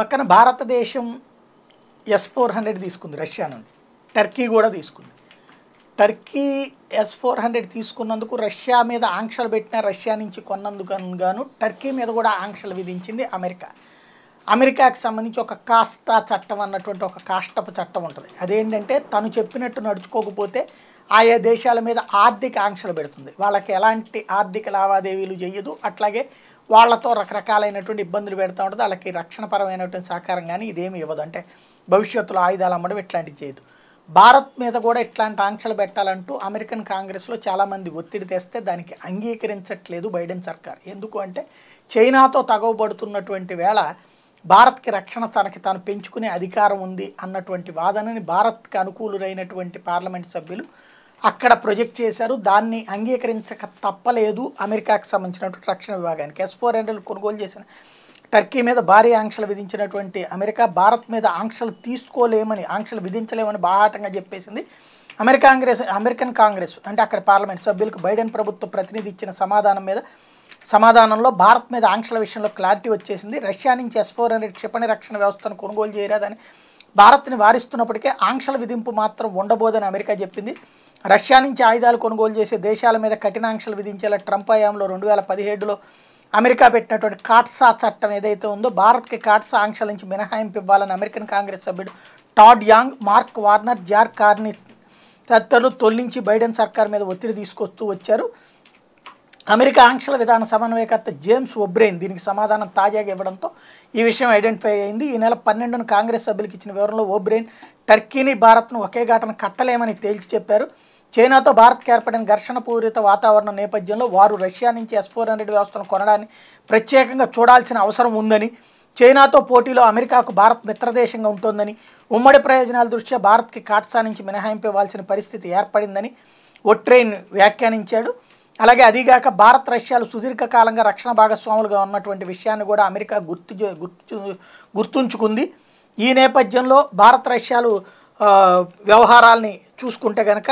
పక్కన భారతదేశం S four hundred తీసుకుంది రష్యా నుండి టర్కీ కూడా తీసుకుంది టర్కీ ఎస్ ఫోర్ హండ్రెడ్ తీసుకున్నందుకు రష్యా మీద ఆంక్షలు పెట్టిన రష్యా నుంచి కొన్నందుకు గాను టర్కీ మీద కూడా ఆంక్షలు విధించింది అమెరికా అమెరికాకి సంబంధించి ఒక కాస్త చట్టం అన్నటువంటి ఒక కాష్టపు చట్టం ఉంటుంది అదేంటంటే తను చెప్పినట్టు నడుచుకోకపోతే ఆయా దేశాల మీద ఆర్థిక ఆంక్షలు పెడుతుంది వాళ్ళకి ఎలాంటి ఆర్థిక లావాదేవీలు చేయదు అట్లాగే వాళ్ళతో రకరకాలైనటువంటి ఇబ్బందులు పెడతా ఉంటుంది వాళ్ళకి రక్షణపరమైనటువంటి సహకారం కానీ ఇదేమి ఇవ్వదు అంటే భవిష్యత్తులో ఆయుధాలు అమ్మడం ఇట్లాంటివి చేయదు భారత్ మీద కూడా ఇట్లాంటి ఆంక్షలు పెట్టాలంటూ అమెరికన్ కాంగ్రెస్లో చాలామంది ఒత్తిడి తెస్తే దానికి అంగీకరించట్లేదు బైడెన్ సర్కార్ ఎందుకు అంటే చైనాతో తగవబడుతున్నటువంటి వేళ భారత్కి రక్షణ తనకి తాను పెంచుకునే అధికారం ఉంది అన్నటువంటి వాదనని భారత్కి అనుకూలురైనటువంటి పార్లమెంట్ సభ్యులు అక్కడ ప్రొజెక్ట్ చేశారు దాన్ని అంగీకరించక తప్పలేదు అమెరికాకు సంబంధించినటువంటి రక్షణ విభాగానికి ఎస్ ఫోర్ హండ్రెడ్ కొనుగోలు చేసిన టర్కీ మీద భారీ ఆంక్షలు విధించినటువంటి అమెరికా భారత్ మీద ఆంక్షలు తీసుకోలేమని ఆంక్షలు విధించలేమని బాహాటంగా చెప్పేసింది అమెరికా కాంగ్రెస్ అమెరికన్ కాంగ్రెస్ అంటే అక్కడ పార్లమెంట్ సభ్యులకు బైడెన్ ప్రభుత్వ ప్రతినిధి ఇచ్చిన సమాధానం మీద సమాధానంలో భారత్ మీద ఆంక్షల విషయంలో క్లారిటీ వచ్చేసింది రష్యా నుంచి ఎస్ ఫోర్ హండ్రెడ్ క్షిపణి రక్షణ వ్యవస్థను కొనుగోలు చేయరాదని భారత్ని వారిస్తున్నప్పటికే ఆంక్షల విధింపు మాత్రం ఉండబోదని అమెరికా చెప్పింది రష్యా నుంచి ఆయుధాలు కొనుగోలు చేసే దేశాల మీద కఠినాంక్షలు విధించేలా ట్రంప్ హయాంలో రెండు వేల పదిహేడులో అమెరికా పెట్టినటువంటి కాట్సా చట్టం ఏదైతే ఉందో భారత్కి కాట్సా ఆంక్షల నుంచి మినహాయింపు ఇవ్వాలని అమెరికన్ కాంగ్రెస్ సభ్యుడు టాడ్ యాంగ్ మార్క్ వార్నర్ జార్ కార్ని తదితరులు తొలగించి బైడెన్ సర్కార్ మీద ఒత్తిడి తీసుకొస్తూ వచ్చారు అమెరికా ఆంక్షల విధాన సమన్వయకర్త జేమ్స్ ఒబ్రెయిన్ దీనికి సమాధానం తాజాగా ఇవ్వడంతో ఈ విషయం ఐడెంటిఫై అయింది ఈ నెల పన్నెండును కాంగ్రెస్ సభ్యులకు ఇచ్చిన వివరంలో ఒబ్రెయిన్ టర్కీని భారత్ను ఒకే ఘాటన కట్టలేమని తేల్చి చెప్పారు చైనాతో భారత్కి ఏర్పడిన ఘర్షణ పూరిత వాతావరణం నేపథ్యంలో వారు రష్యా నుంచి ఎస్ ఫోర్ హండ్రెడ్ వ్యవస్థను కొనడాన్ని ప్రత్యేకంగా చూడాల్సిన అవసరం ఉందని చైనాతో పోటీలో అమెరికాకు భారత్ మిత్రదేశంగా ఉంటుందని ఉమ్మడి ప్రయోజనాల దృష్ట్యా భారత్కి కాట్సా నుంచి మినహాయింపు ఇవ్వాల్సిన పరిస్థితి ఏర్పడిందని ఒట్రెయిన్ వ్యాఖ్యానించాడు అలాగే అదిగాక భారత్ రష్యాలు సుదీర్ఘకాలంగా రక్షణ భాగస్వాములుగా ఉన్నటువంటి విషయాన్ని కూడా అమెరికా గుర్తు గుర్తు గుర్తుంచుకుంది ఈ నేపథ్యంలో భారత్ రష్యాలు వ్యవహారాల్ని చూసుకుంటే కనుక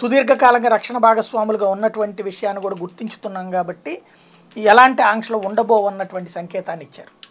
సుదీర్ఘకాలంగా రక్షణ భాగస్వాములుగా ఉన్నటువంటి విషయాన్ని కూడా గుర్తించుతున్నాం కాబట్టి ఎలాంటి ఆంక్షలు ఉండబో అన్నటువంటి సంకేతాన్ని ఇచ్చారు